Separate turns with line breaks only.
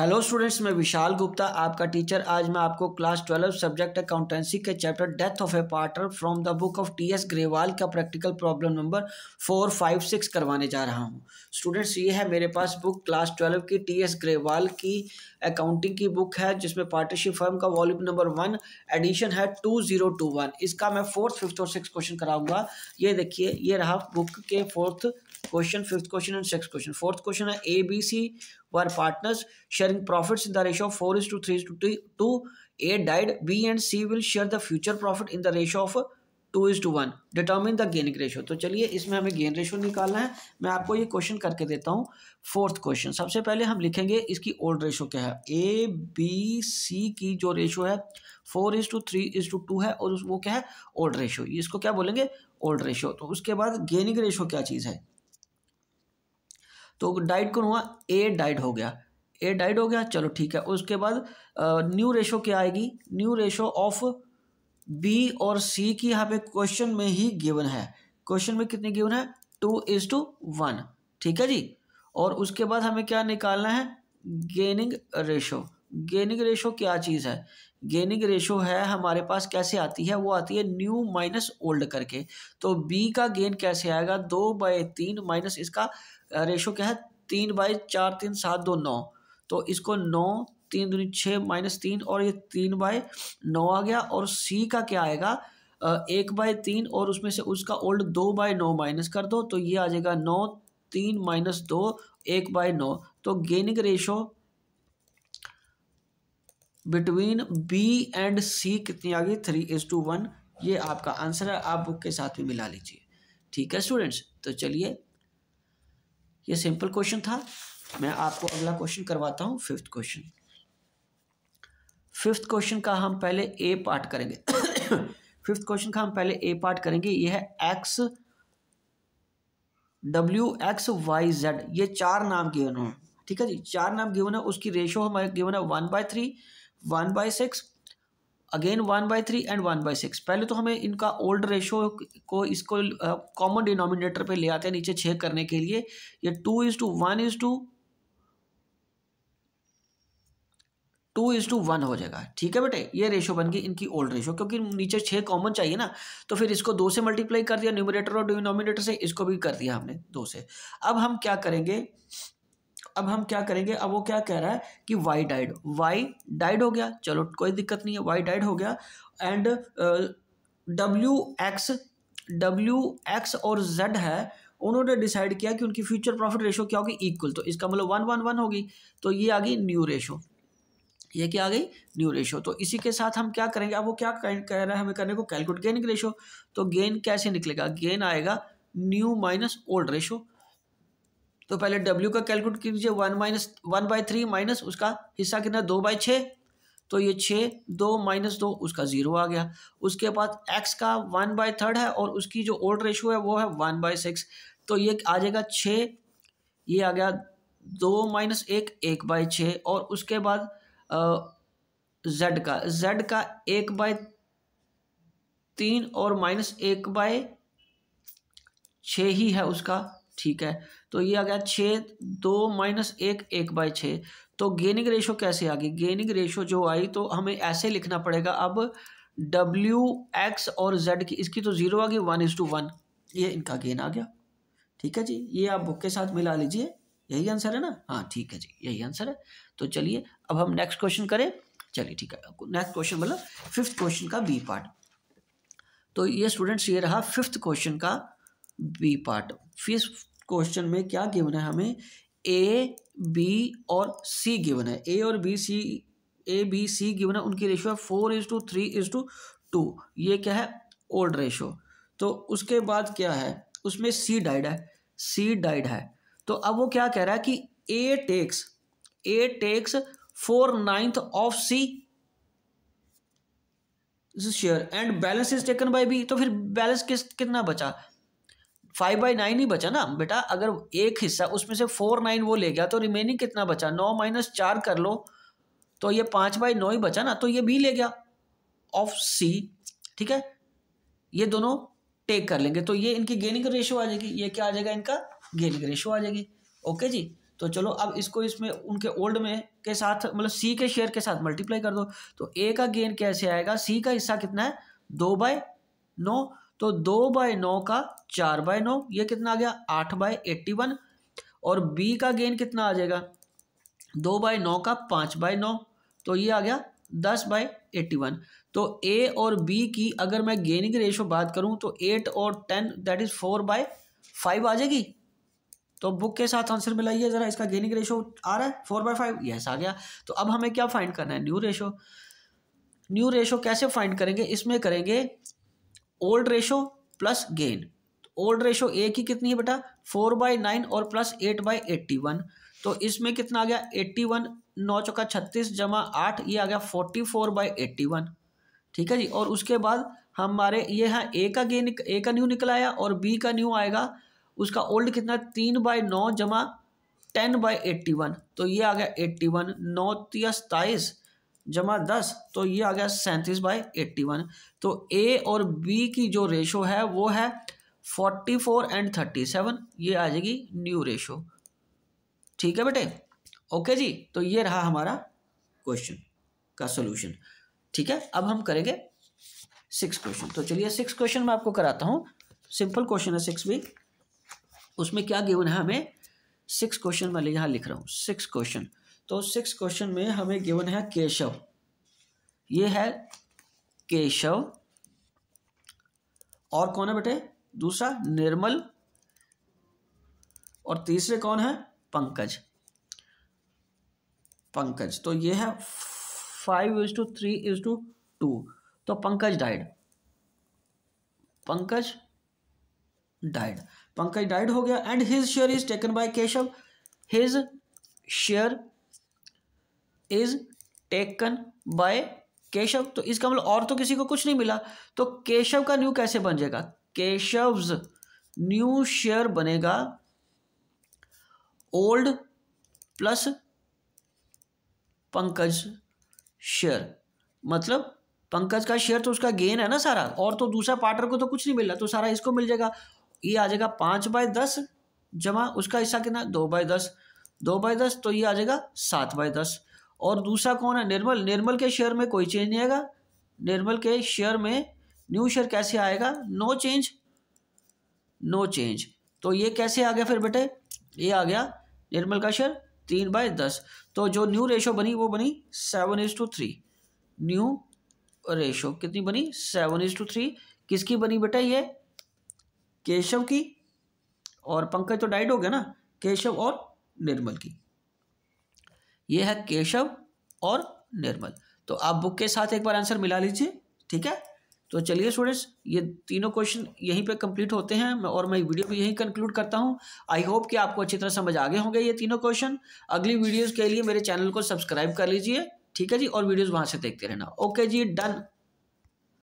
hello students मैं विशाल गुप्ता आपका teacher आज मैं आपको क्लास ट्वेल्व सब्जेक्ट अकाउंटेंसी के chapter death of a partner from the book of T S Grewal का practical problem number four five six करवाने जा रहा हूं स्टूडेंट्स ये है मेरे पास बुक क्लास ट्वेल्व की टी एस ग्रेवाल की अकाउंटिंग की बुक है जिसमें पार्टनरशिप फर्म का वॉल्यूम नंबर वन एडिशन है टू जीरो टू वन इसका मैं फोर्थ फिफ्थ और सिक्स क्वेश्चन कराऊंगा ये देखिए ये रहा बुक के fourth question fifth question and six question fourth question है A B C were partners sharing profits in the ratio of four is to three to two A died B and C will share the future profit in the ratio of two is to one determine the gaining ratio तो चलिए इसमें हमें gain ratio निकालना है मैं आपको ये question करके देता हूँ फोर्थ क्वेश्चन सबसे पहले हम लिखेंगे इसकी ओल्ड रेशो क्या है ए बी सी की जो रेशो है four is to three is to two है और वो क्या है ओल्ड रेशो इसको क्या बोलेंगे ओल्ड रेशो तो उसके बाद गेनिंग रेशो क्या चीज़ है तो डाइट कौन हुआ ए डाइट हो गया ए डाइट हो गया चलो ठीक है उसके बाद न्यू रेशो क्या आएगी न्यू रेशो ऑफ बी और सी की यहाँ पे क्वेश्चन में ही गिवन है क्वेश्चन में कितनी गिवन है टू इज टू वन ठीक है जी और उसके बाद हमें क्या निकालना है गेनिंग रेशो गेनिंग रेशो क्या चीज़ है गेनिंग रेशो है हमारे पास कैसे आती है वो आती है न्यू माइनस ओल्ड करके तो बी का गेन कैसे आएगा दो बाय तीन माइनस इसका रेशो क्या है तीन बाई चार तीन सात दो नौ तो इसको नौ तीन दूनी छः माइनस तीन और ये तीन बाय नौ आ गया और सी का क्या आएगा एक बाय तीन और उसमें से उसका ओल्ड दो बाय नौ माइनस कर दो तो ये आ जाएगा नौ तीन माइनस दो एक बाय नौ तो gaining ratio between B and C कितनी आ गई थ्री इज टू वन ये आपका आंसर है आप बुक के साथ भी मिला लीजिए ठीक है स्टूडेंट्स तो चलिए ये सिंपल क्वेश्चन था मैं आपको अगला क्वेश्चन करवाता हूँ फिफ्थ क्वेश्चन फिफ्थ क्वेश्चन का हम पहले ए पार्ट करेंगे फिफ्थ क्वेश्चन का हम पहले ए पार्ट करेंगे ये है X W X Y Z ये चार नाम गिवन हो ठीक है जी चार नाम गिवन है उसकी रेशो हमारे गिवन है one by three one by six again one by three and one by six पहले तो हमें इनका ओल्ड रेशो को इसको कॉमन डिनोमिनेटर पे ले आते हैं नीचे छेक करने के लिए ये two is to one is to two is to one हो जाएगा ठीक है बेटे ये रेशो बन गई इनकी ओल्ड रेशो क्योंकि नीचे छः कॉमन चाहिए ना तो फिर इसको दो से मल्टीप्लाई कर दिया न्यूमिनेटर और डिनोमिनेटर से इसको भी कर दिया हमने दो से अब हम क्या करेंगे अब हम क्या करेंगे अब वो क्या कह रहा है कि वाई डाइड वाई डाइड हो गया चलो कोई दिक्कत नहीं है वाई डाइड हो गया and W X W X और जेड है उन्होंने डिसाइड किया कि उनकी फ्यूचर प्रॉफिट रेशो क्या होगी इक्वल तो इसका मतलब वन वन वन होगी तो ये आ गई न्यू रेशो ये क्या आ गई न्यू रेशो तो इसी के साथ हम क्या करेंगे अब वो क्या कह रहा है हमें करने को कैलकुलेट गेन रेशो तो गेन कैसे निकलेगा गेन आएगा न्यू माइनस ओल्ड रेशो तो पहले डब्ल्यू का कैलकुलेट कीजिए one minus one by three minus उसका हिस्सा कितना दो बाई छः तो ये छः दो माइनस दो उसका ज़ीरो आ गया उसके बाद एक्स का वन बाई थर्ड है और उसकी जो ओल्ड रेशो है वो है वन बाई सिक्स तो ये आ जाएगा छः ये आ गया दो माइनस एक एक बाई छः और उसके बाद जेड का जेड का एक बाई तीन और माइनस एक बाय छः ही है उसका ठीक है तो ये आ गया छः दो माइनस एक एक बाई छः तो गेनिंग रेशो कैसे आ गई गेनिंग रेशो जो आई तो हमें ऐसे लिखना पड़ेगा अब डब्ल्यू एक्स और जेड की इसकी तो ज़ीरो आ गई वन इज़ टू वन ये इनका गेन आ गया ठीक है जी ये आप बुक के साथ मिला लीजिए यही आंसर है ना हाँ ठीक है जी यही आंसर है तो चलिए अब हम नेक्स्ट क्वेश्चन करें चलिए ठीक है नेक्स्ट क्वेश्चन मतलब फिफ्थ क्वेश्चन का बी पार्ट तो ये स्टूडेंट्स ये रहा फिफ्थ क्वेश्चन का बी पार्ट फिफ्थ क्वेश्चन में क्या गिवन है हमें ए बी और सी गिवन है ए और B C A B C given है उनकी रेशियो है four is to three is to two ये क्या है ओल्ड रेशियो तो उसके बाद क्या है उसमें सी डाइड है सी डाइड है तो अब वो क्या कह रहा है कि A takes A takes four ninth of C share and balance is taken by B तो फिर बैलेंस किस कितना बचा फाइव बाई नाइन ही बचा ना बेटा अगर एक हिस्सा उसमें से फोर नाइन वो ले गया तो रिमेनिंग कितना बचा नौ माइनस चार कर लो तो ये पाँच बाई नौ ही बचा ना तो ये बी ले गया ऑफ सी ठीक है ये दोनों टेक कर लेंगे तो ये इनकी गेनिंग रेशो आ जाएगी ये क्या आ जाएगा इनका गेनिंग रेशो आ जाएगी ओके जी तो चलो अब इसको इसमें उनके ओल्ड में के साथ मतलब सी के शेयर के साथ मल्टीप्लाई कर दो तो ए का गेन कैसे आएगा सी का हिस्सा कितना है दो बाय नौ तो दो बाय नौ का चार बाय नौ ये कितना आ गया आठ बाय एट्टी वन और बी का गेन कितना आ जाएगा दो बाय नौ का पाँच बाय नौ तो ये आ गया दस बाय एट्टी वन तो ए और बी की अगर मैं गेनिंग रेशो बात करूँ तो एट और ten that is four by five आ जाएगी तो बुक के साथ आंसर मिलाइए ज़रा इसका गेनिंग रेशो आ रहा है फोर बाय फाइव यस आ गया तो अब हमें क्या फाइंड करना है न्यू रेशो न्यू रेशो कैसे फाइंड करेंगे इसमें करेंगे old ratio plus gain old ratio A की कितनी है बेटा फोर बाय नाइन और plus eight by eighty one तो इसमें कितना आ गया एट्टी वन नौ चौका छत्तीस जमा आठ ये आ गया forty four by eighty one ठीक है जी और उसके बाद हमारे ये है ए का गेन ए का न्यू निकल आया और बी का न्यू आएगा उसका ओल्ड कितना तीन बाई नौ जमा टेन बाई एट्टी वन तो ये आ गया एट्टी वन नौ तिया सत्ताईस जमा दस तो ये आ गया सैंतीस बाई एट्टी वन तो ए और बी की जो रेशो है वो है forty four and thirty seven ये आ जाएगी न्यू रेशो ठीक है बेटे ओके जी तो ये रहा हमारा क्वेश्चन का सोल्यूशन ठीक है अब हम करेंगे सिक्स क्वेश्चन तो चलिए सिक्स क्वेश्चन मैं आपको कराता हूँ सिंपल क्वेश्चन है सिक्स भी उसमें क्या गिवन है हमें सिक्स क्वेश्चन मैं यहाँ लिख रहा हूँ सिक्स क्वेश्चन तो सिक्स क्वेश्चन में हमें गिवन है केशव ये है केशव और कौन है बेटे दूसरा निर्मल और तीसरे कौन है पंकज पंकज तो ये है five is to three is to two तो Pankaj died Pankaj died Pankaj died हो गया and his share is taken by Keshav his share is taken by Keshav तो इसका मतलब और तो किसी को कुछ नहीं मिला तो केशव का न्यू कैसे बन जाएगा केशव न्यू शेयर बनेगा ओल्ड प्लस पंकज शेयर मतलब पंकज का शेयर तो उसका गेन है ना सारा और तो दूसरा पार्टनर को तो कुछ नहीं मिल रहा तो सारा इसको मिल जाएगा ये आ जाएगा पाँच बाय दस जमा उसका हिस्सा कितना दो बाय दस दो बाय दस तो ये आ जाएगा सात बाय दस और दूसरा कौन है निर्मल निर्मल के शेयर में कोई चेंज नहीं आएगा निर्मल के शेयर में न्यू शेयर कैसे आएगा नो चेंज नो चेंज तो ये कैसे आ गया फिर बेटे ये आ गया निर्मल का शेयर तीन बाय दस तो जो न्यू रेशो बनी वो बनी seven is to three new ratio कितनी बनी सेवन इज टू थ्री किसकी बनी बेटा ये केशव की और पंकज तो डाइट हो गया ना केशव और निर्मल की ये है केशव और निर्मल तो आप बुक के साथ एक बार आंसर मिला लीजिए ठीक है तो चलिए स्टूडेंट्स ये तीनों क्वेश्चन यहीं पे कंप्लीट होते हैं और मैं वीडियो को यहीं कंक्लूड करता हूँ आई होप कि आपको अच्छी तरह समझ आ गए होंगे ये तीनों क्वेश्चन अगली वीडियोज़ के लिए मेरे चैनल को सब्सक्राइब कर लीजिए ठीक है जी और वीडियोज़ वहाँ से देखते रहना ओके जी डन